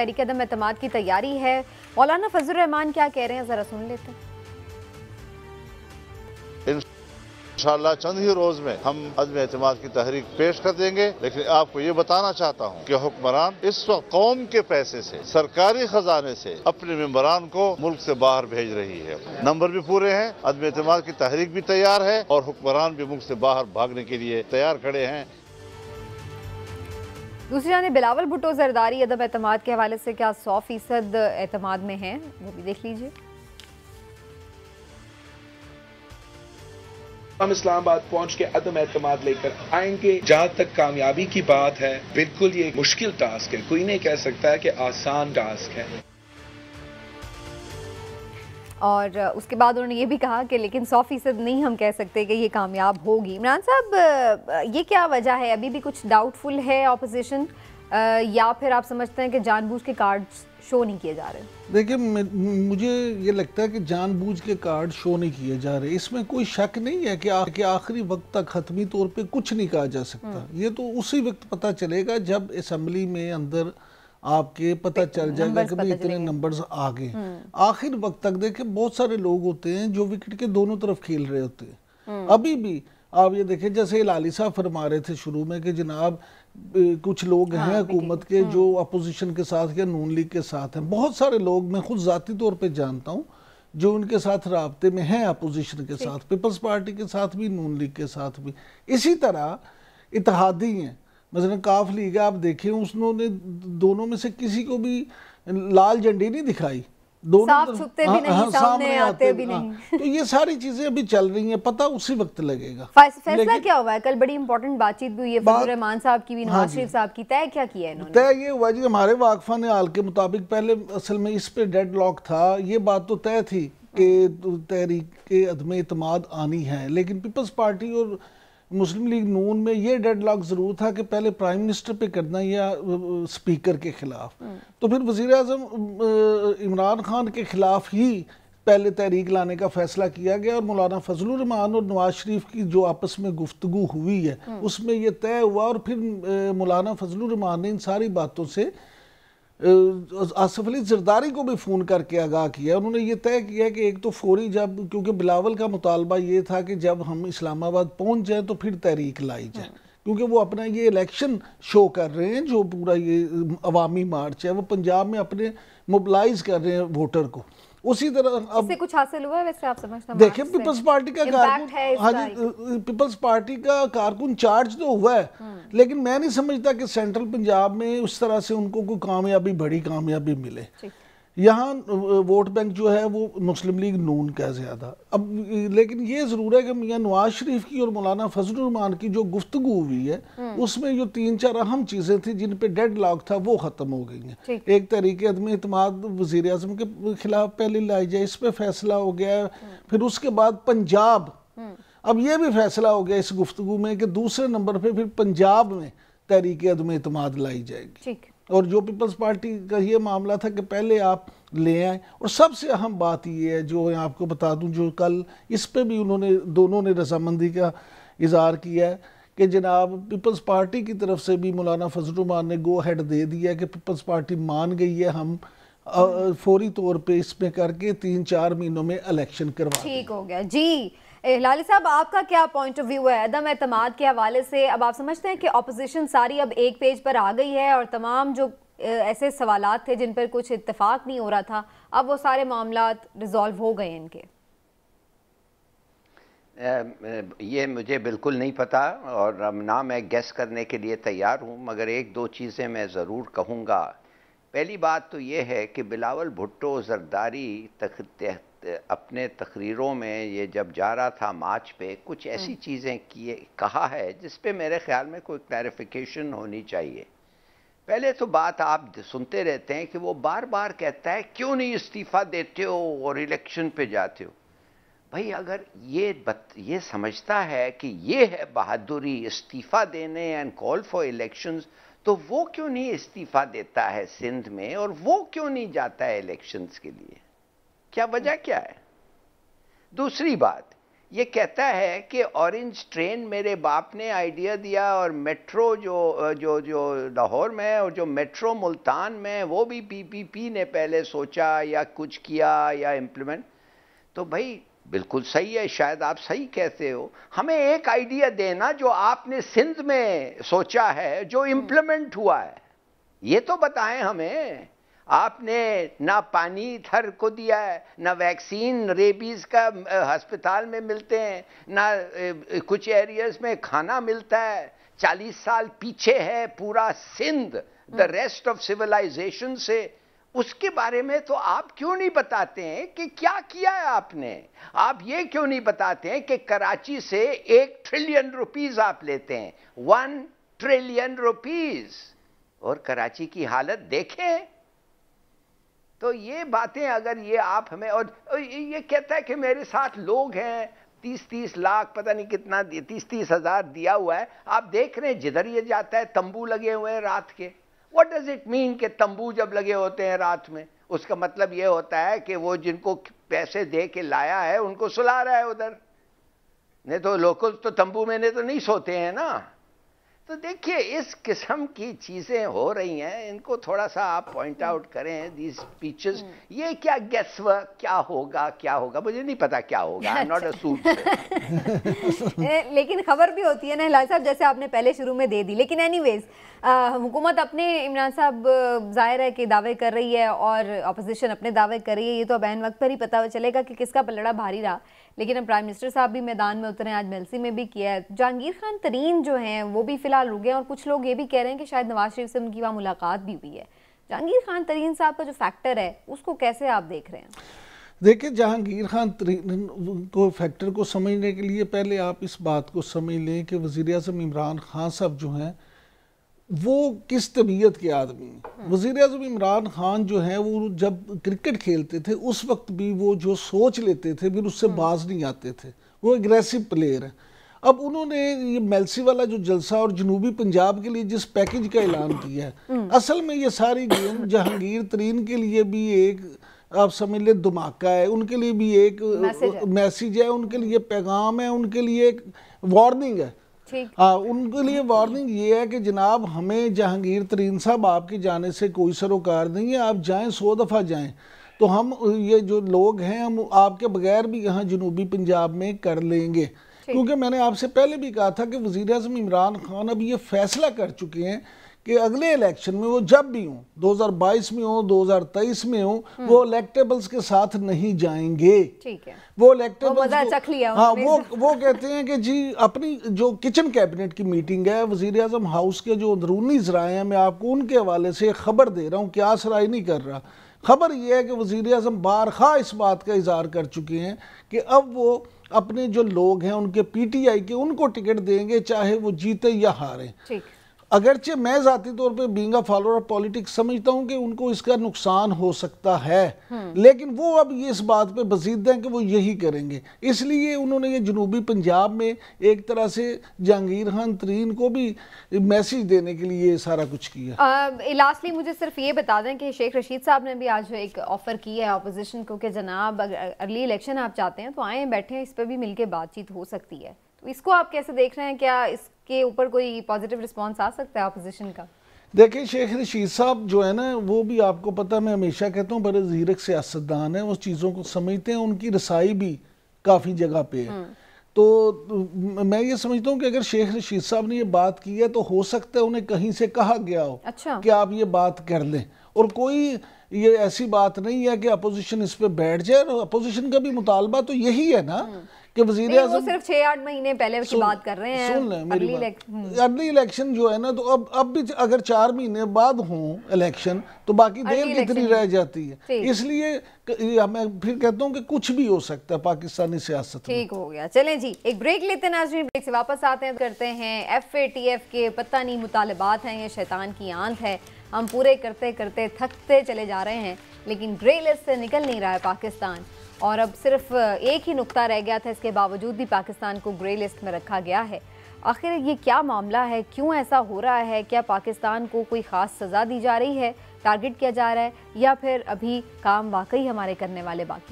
तहरीक दम अतमाद की तैयारी है मौलाना फजल रहमान क्या कह रहे हैं ज़रा सुन लेते इंशाल्लाह चंद ही रोज में हम अदम अतमाद की तहरीक पेश कर देंगे लेकिन आपको ये बताना चाहता हूँ कि हुक्मरान इस वक्त कौम के पैसे से सरकारी खजाने से अपने मेम्बरान को मुल्क से बाहर भेज रही है नंबर भी पूरे हैं अदम अतमाद की तहरीक भी तैयार है और हुक्मरान भी मुल्क से बाहर भागने के लिए तैयार खड़े हैं दूसरी जाने बिलावल भुटो जरदारी अदब एतम के हवाले से क्या सौ फीसद एतम में हैं वो भी देख लीजिए हम इस्लामाबाद पहुंच के अदम एतम लेकर आएंगे जहाँ तक कामयाबी की बात है बिल्कुल ये मुश्किल टास्क है कोई नहीं कह सकता है कि आसान टास्क है और उसके बाद उन्होंने ये भी कहा कि लेकिन सौ फीसद नहीं हम कह सकते कि ये कामयाब होगी इमरान साहब ये क्या वजह है अभी भी कुछ डाउटफुल है अपोजिशन या फिर आप समझते हैं कि जानबूझ के कार्ड शो नहीं किए जा रहे देखिए मुझे ये लगता है कि जानबूझ के कार्ड शो नहीं किए जा रहे इसमें कोई शक नहीं है कि, आ, कि आखिरी वक्त तक हतमी तौर पर कुछ नहीं कहा जा सकता हम्म। ये तो उसी वक्त पता चलेगा जब असम्बली में अंदर आपके पता चल जाएगा कि भाई इतने नंबर्स आ गए हम्म। आखिर वक्त तक देखे बहुत सारे लोग होते हैं जो विकेट के दोनों तरफ खेल रहे होते हैं हम्म। अभी भी आप ये देखें जैसे लाली साहब फरमा रहे थे शुरू में कि जनाब कुछ लोग हाँ, हैं हुकूमत के हम्म। जो अपोजिशन के साथ या नून लीग के साथ हैं बहुत सारे लोग मैं खुद ज़ाती तौर पे जानता हूँ जो उनके साथ रबते में हैं अपोजिशन के साथ पीपल्स पार्टी के साथ भी नून लीग के साथ भी इसी तरह इतिहादी हैं मसलन काफ लीग है आप देखें उसने दोनों में से किसी को भी लाल झंडी नहीं दिखाई दोनों भी हाँ, नहीं हाँ, सामने आते, आते भी हाँ। नहीं तो ये सारी चीजें अभी चल रही हैं पता उसी वक्त लगेगा फैसला क्या हुआ है कल बड़ी बातचीत भी हुई है साहब की भी नवाज शरीफ साहब की तय क्या किया तय ये हुआ जी हमारे वाकफा ने हाल के मुताबिक पहले असल में इस पे डेड लॉक था ये बात तो तय थी कि तहरीक के अदम अतमाद आनी है लेकिन पीपल्स पार्टी और मुस्लिम लीग नून में ये डेड लॉक ज़रूर था कि पहले प्राइम मिनिस्टर पे करना या स्पीकर के ख़िलाफ़ हम्म। तो फिर वजीर अजम इमरान खान के ख़िलाफ़ ही पहले तहरीक लाने का फैसला किया गया और मौलाना फजलरहमान और नवाज शरीफ की जो आपस में गुफ्तु हुई है हम्म। उसमें यह तय हुआ और फिर मौलाना रमान ने इन सारी बातों से आसफ अली जरदारी को भी फ़ोन करके आगाह किया उन्होंने ये तय किया कि एक तो फौरी जब क्योंकि बिलावल का मुतालबा ये था कि जब हम इस्लामाबाद पहुँच जाएँ तो फिर तहरीक लाई जाए हाँ। क्योंकि वो अपना ये इलेक्शन शो कर रहे हैं जो पूरा ये अवामी मार्च है वो पंजाब में अपने मोबलाइज कर रहे हैं वोटर को उसी तरह अब इससे कुछ हासिल हुआ है वैसे आप समझते देखिए हाँ पीपल्स पार्टी का कारकुन हाँ जी पीपल्स पार्टी का कारकुन चार्ज तो हुआ है हम्म। लेकिन मैं नहीं समझता कि सेंट्रल पंजाब में उस तरह से उनको कोई कामयाबी बड़ी कामयाबी मिले यहाँ वोट बैंक जो है वो मुस्लिम लीग नून का ज़्यादा अब लेकिन ये ज़रूर है कि मियाँ नवाज शरीफ की और मौलाना फजलरहमान की जो गुफ्तु हुई है हम्म। उसमें जो तीन चार अहम चीज़ें थी जिन पर डेड लॉक था वो ख़त्म हो गई हैं एक तरीके अदम अतमाद वज़ी अजम के ख़िलाफ़ पहले लाई जाए इस पर फैसला हो गया हम्म। फिर उसके बाद पंजाब हम्म। अब यह भी फैसला हो गया इस गुफ्तु में कि दूसरे नंबर पर फिर पंजाब में तहरीक अदम अतमाद लाई जाएगी और जो पीपल्स पार्टी का ये मामला था कि पहले आप ले आए और सबसे अहम बात ये है जो मैं आपको बता दूं जो कल इस पे भी उन्होंने दोनों ने रजामंदी का इजहार किया है कि जनाब पीपल्स पार्टी की तरफ से भी मौलाना फजलरमान ने गो हेड दे दिया कि पीपल्स पार्टी मान गई है हम फौरी तौर पे इसमें करके तीन चार महीनों में इलेक्शन करवा ठीक हो गया जी लाली साहब आपका क्या पॉइंट ऑफ व्यू है अदम अतमाद के हवाले से अब आप समझते हैं कि अपोजिशन सारी अब एक पेज पर आ गई है और तमाम जो ऐसे सवाल थे जिन पर कुछ इतफाक नहीं हो रहा था अब वो सारे मामला रिजॉल्व हो गए इनके ये मुझे बिल्कुल नहीं पता और ना मैं गैस करने के लिए तैयार हूँ मगर एक दो चीज़ें मैं ज़रूर कहूँगा पहली बात तो ये है कि बिलावल भुट्टो जरदारी तख अपने तकरीरों में ये जब जा रहा था मार्च पे कुछ हम्म। ऐसी चीज़ें किए कहा है जिस पे मेरे ख्याल में कोई क्लैरिफिकेशन होनी चाहिए पहले तो बात आप सुनते रहते हैं कि वो बार बार कहता है क्यों नहीं इस्तीफ़ा देते हो और इलेक्शन पे जाते हो भाई अगर ये बत, ये समझता है कि ये है बहादुरी इस्तीफ़ा देने एंड कॉल फॉर इलेक्शन तो वो क्यों नहीं इस्तीफ़ा देता है सिंध में और वो क्यों नहीं जाता है इलेक्शंस के लिए क्या वजह क्या है दूसरी बात ये कहता है कि ऑरेंज ट्रेन मेरे बाप ने आइडिया दिया और मेट्रो जो जो जो लाहौर में और जो मेट्रो मुल्तान में वो भी पीपीपी ने पहले सोचा या कुछ किया या इम्प्लीमेंट तो भाई बिल्कुल सही है शायद आप सही कहते हो हमें एक आइडिया देना जो आपने सिंध में सोचा है जो इम्प्लीमेंट हुआ है ये तो बताएं हमें आपने ना पानी थर को दिया है ना वैक्सीन रेबीज का अस्पताल में मिलते हैं ना कुछ एरियाज में खाना मिलता है चालीस साल पीछे है पूरा Sindh the rest of civilisation से उसके बारे में तो आप क्यों नहीं बताते हैं कि क्या किया है आपने आप ये क्यों नहीं बताते हैं कि कराची से एक ट्रिलियन रुपीस आप लेते हैं वन ट्रिलियन रुपीस और कराची की हालत देखें तो ये बातें अगर ये आप हमें और ये कहता है कि मेरे साथ लोग हैं तीस तीस लाख पता नहीं कितना तीस तीस हजार दिया हुआ है आप देख रहे हैं जिधर ये जाता है तंबू लगे हुए हैं रात के वट डज इट मीन के तंबू जब लगे होते हैं रात में उसका मतलब ये होता है कि वो जिनको पैसे दे के लाया है उनको सुला रहा है उधर नहीं तो लोकल तो तंबू में नहीं तो नहीं सोते हैं ना तो देखिए इस किस्म की चीज़ें हो रही हैं इनको थोड़ा सा आप पॉइंट आउट करें दीज स्पीचेस हम्म। ये क्या गेस वर्क क्या होगा क्या होगा मुझे नहीं पता क्या होगा नॉट अ सूट लेकिन खबर भी होती है ना हिलाल साहब जैसे आपने पहले शुरू में दे दी लेकिन एनी वेज हुकूमत अपने इमरान साहब जाहिर है कि दावे कर रही है और अपोजिशन अपने दावे कर रही है ये तो अब एन वक्त पर ही पता चलेगा कि किसका पलड़ा भारी रहा लेकिन अब प्राइम मिनिस्टर साहब भी मैदान में उतरे आज मेलसी में भी किया है जहांगीर खान तरीन जो हैं वो भी फिलहाल साल रुक गए और कुछ लोग ये भी कह रहे हैं कि शायद नवाज शरीफ से उनकी वहाँ मुलाकात भी हुई है जहांगीर खान तरीन साहब का जो फैक्टर है उसको कैसे आप देख रहे हैं देखिए जहांगीर खान तरीन को फैक्टर को समझने के लिए पहले आप इस बात को समझ लें कि वज़ी अजम इमरान खान साहब जो हैं वो किस तबीयत के आदमी हैं हम्म। वज़ी अजम इमरान खान जो हैं वो जब क्रिकेट खेलते थे उस वक्त भी वो जो सोच लेते थे फिर उससे हम्म। बाज नहीं आते थे वो एग्रेसिव प्लेयर हैं अब उन्होंने ये मेलसी वाला जो जलसा और जनूबी पंजाब के लिए जिस पैकेज का ऐलान किया है हम्म। असल में ये सारी गेम जहांगीर तरीन के लिए भी एक आप समझ लें धमाका है उनके लिए भी एक मैसेज है।, है उनके लिए पैगाम है उनके लिए एक वार्निंग है हाँ उनके लिए वार्निंग ये है कि जनाब हमें जहांगीर तरीन साहब आपके जाने से कोई सरोकार नहीं है आप जाए सौ दफ़ा जाए तो हम ये जो लोग हैं हम आपके बगैर भी यहाँ जनूबी पंजाब में कर लेंगे क्योंकि मैंने आपसे पहले भी कहा था कि वजीर अजम इमरान खान अब ये फैसला कर चुके हैं कि अगले इलेक्शन में वो जब भी हों 2022 में हों 2023 में हों हम्म। वो इलेक्टेबल्स के साथ नहीं जाएंगे ठीक है वो इलेक्टेबल्स हाँ वो वो कहते हैं कि जी अपनी जो किचन कैबिनेट की मीटिंग है वजीर अजम हाउस के जो अंदरूनी जराए हैं मैं आपको उनके हवाले से खबर दे रहा हूँ क्या सराय नहीं कर रहा खबर यह है कि वजीर अजम बारखा इस बात का इजहार कर चुके हैं कि अब वो अपने जो लोग हैं उनके पीटीआई के उनको टिकट देंगे चाहे वो जीते या हारें अगरचे मैं ज़ाती तौर पे being a follower of politics समझता हूँ कि उनको इसका नुकसान हो सकता है हम्म। लेकिन वो अब ये इस बात पे बजीद हैं कि वो यही करेंगे इसलिए उन्होंने ये जनूबी पंजाब में एक तरह से जहांगीर खान तरीन को भी मैसेज देने के लिए सारा कुछ किया लास्टली मुझे सिर्फ ये बता दें कि शेख रशीद साहब ने भी आज एक ऑफ़र की है अपोजिशन को कि जनाब अर्ली इलेक्शन आप चाहते हैं तो आए बैठे इस पर भी मिलकर बातचीत हो सकती है इसको आप कैसे देख रहे हैं क्या इसके ऊपर कोई पॉजिटिव रिस्पॉन्स आ सकता है अपोजिशन का देखिए शेख रशीद साहब जो है ना वो भी आपको पता है मैं हमेशा कहता हूँ बड़े ज़ीरक सियासतदान है उस चीज़ों को समझते हैं उनकी रसाई भी काफ़ी जगह पे है हम्म। तो मैं ये समझता हूँ कि अगर शेख रशीद साहब ने ये बात की है तो हो सकता है उन्हें कहीं से कहा गया हो अच्छा। कि आप ये बात कर लें और कोई ये ऐसी बात नहीं है कि अपोजिशन इस पर बैठ जाए और अपोजिशन का भी मुतालबा तो यही है ना हम्म। कि वजीर अजम सिर्फ छह आठ महीने पहले की बात कर रहे हैं सुन लें मेरी अर्ली इलेक्शन हम्म। जो है ना तो अब अब भी अगर चार महीने बाद हों इलेक्शन तो बाकी देर कितनी रह जाती है इसलिए मैं फिर कहता हूँ कि कुछ भी हो सकता है पाकिस्तानी सियासत ठीक हो गया चलें जी एक ब्रेक लेते हैं नाजरीन ब्रेक से वापस आते हैं करते हैं एफ ए टी एफ के पता नहीं मुतालबात हैं ये शैतान की आंत है हम पूरे करते करते थकते चले जा रहे हैं लेकिन ग्रे लिस्ट से निकल नहीं रहा है पाकिस्तान और अब सिर्फ एक ही नुकता रह गया था इसके बावजूद भी पाकिस्तान को ग्रे लिस्ट में रखा गया है आखिर ये क्या मामला है क्यों ऐसा हो रहा है क्या पाकिस्तान को कोई ख़ास सज़ा दी जा रही है टारगेट किया जा रहा है या फिर अभी काम वाकई हमारे करने वाले बाकी